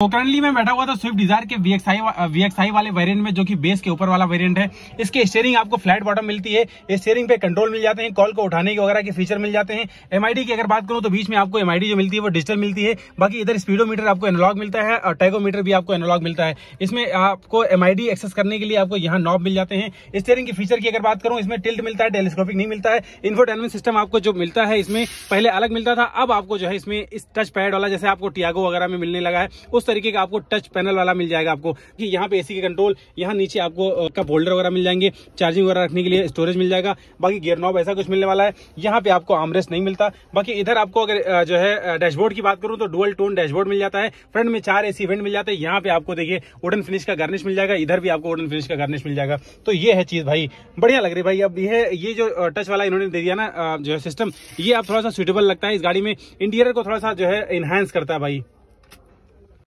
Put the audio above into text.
तो करंटली मैं बैठा हुआ था स्विफ्ट डिजायर के वीएक्सआई वीएक्सआई वाले वेरिएंट में जो कि बेस के ऊपर वाला वेरिएंट है इसके स्टेयरिंग आपको फ्लैट बॉटम मिलती है स्टेयरिंग पे कंट्रोल मिल जाते हैं कॉल को उठाने के वगैरह के फीचर मिल जाते हैं एमआईडी की अगर बात करूं तो बीच में आपको एमआईडी जो मिलती है वो डिजिटल मिलती है बाकी इधर स्पीडोमीटर आपको एनलॉग मिलता है और टैगोमीटर भी आपको एनलॉग मिलता है इसमें आपको एमआईडी एक्सेस करने के लिए आपको यहाँ नॉब मिल जाते हैं स्टेयरिंग के फीचर की अगर बात करूँ इसमें टिल्ट मिलता है टेलीस्कोपिक नहीं मिलता है इन्फोटेनमेंट सिस्टम आपको जो मिलता है इसमें पहले अलग मिलता था अब आपको जो है इसमें इस टच पैड वाला जैसे आपको टियागो वगैरह में मिलने लगा है उस तरीके का आपको टच पैनल वाला मिल जाएगा आपको कि यहाँ पे एसी के कंट्रोल यहाँ नीचे आपको कप होल्डर वगैरह मिल जाएंगे चार्जिंग वगैरह रखने के लिए स्टोरेज मिल जाएगा बाकी गियर नॉब ऐसा कुछ मिलने वाला है यहाँ पे आपको आमरेस नहीं मिलता बाकी इधर आपको अगर जो है डैशबोर्ड की बात करूँ तो डुअल टोन डैशबोर्ड मिल जाता है फ्रंट में चार एसी इवेंट मिल जाते हैं यहाँ पे आपको देखिए वुडन फिनिश का गार्निश मिल जाएगा इधर भी आपको वुडन फिनिश का गार्निश मिल जाएगा तो ये है चीज भाई बढ़िया लग रही भाई अब यह ये जो टच वाला इन्होंने दे दिया ना जो है सिस्टम ये आप थोड़ा सा सुटेबल लगता है इस गाड़ी में इंटीरियर को थोड़ा सा जो है इनहेंस करता है भाई